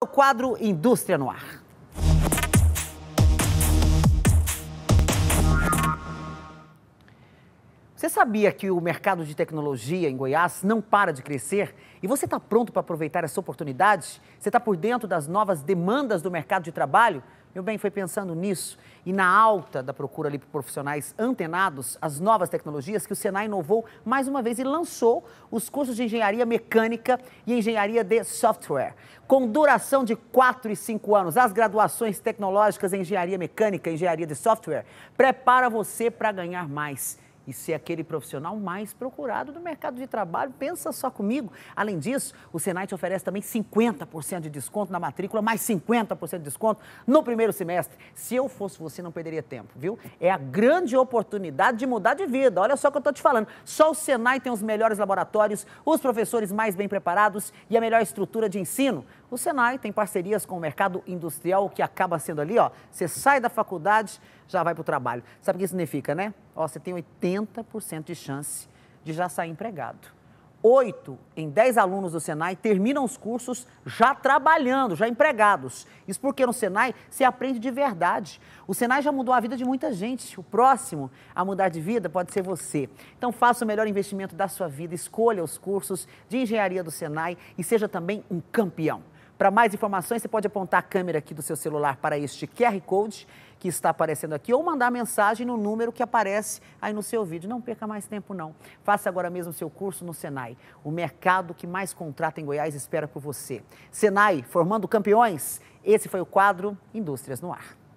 O quadro Indústria no Ar. Você sabia que o mercado de tecnologia em Goiás não para de crescer? E você está pronto para aproveitar essa oportunidade? Você está por dentro das novas demandas do mercado de trabalho? Meu bem, foi pensando nisso e na alta da procura ali por profissionais antenados às novas tecnologias que o Senai inovou mais uma vez e lançou os cursos de engenharia mecânica e engenharia de software, com duração de 4 e 5 anos. As graduações tecnológicas em engenharia mecânica e engenharia de software prepara você para ganhar mais e ser aquele profissional mais procurado do mercado de trabalho. Pensa só comigo. Além disso, o Senai te oferece também 50% de desconto na matrícula, mais 50% de desconto no primeiro semestre. Se eu fosse você, não perderia tempo, viu? É a grande oportunidade de mudar de vida. Olha só o que eu estou te falando. Só o Senai tem os melhores laboratórios, os professores mais bem preparados e a melhor estrutura de ensino. O Senai tem parcerias com o mercado industrial, que acaba sendo ali, ó. Você sai da faculdade, já vai para o trabalho. Sabe o que significa, né? Ó, você tem 80% de chance de já sair empregado. Oito em dez alunos do Senai terminam os cursos já trabalhando, já empregados. Isso porque no Senai se aprende de verdade. O Senai já mudou a vida de muita gente. O próximo a mudar de vida pode ser você. Então faça o melhor investimento da sua vida, escolha os cursos de engenharia do Senai e seja também um campeão. Para mais informações, você pode apontar a câmera aqui do seu celular para este QR Code que está aparecendo aqui ou mandar mensagem no número que aparece aí no seu vídeo. Não perca mais tempo, não. Faça agora mesmo seu curso no Senai. O mercado que mais contrata em Goiás espera por você. Senai, formando campeões. Esse foi o quadro Indústrias no Ar.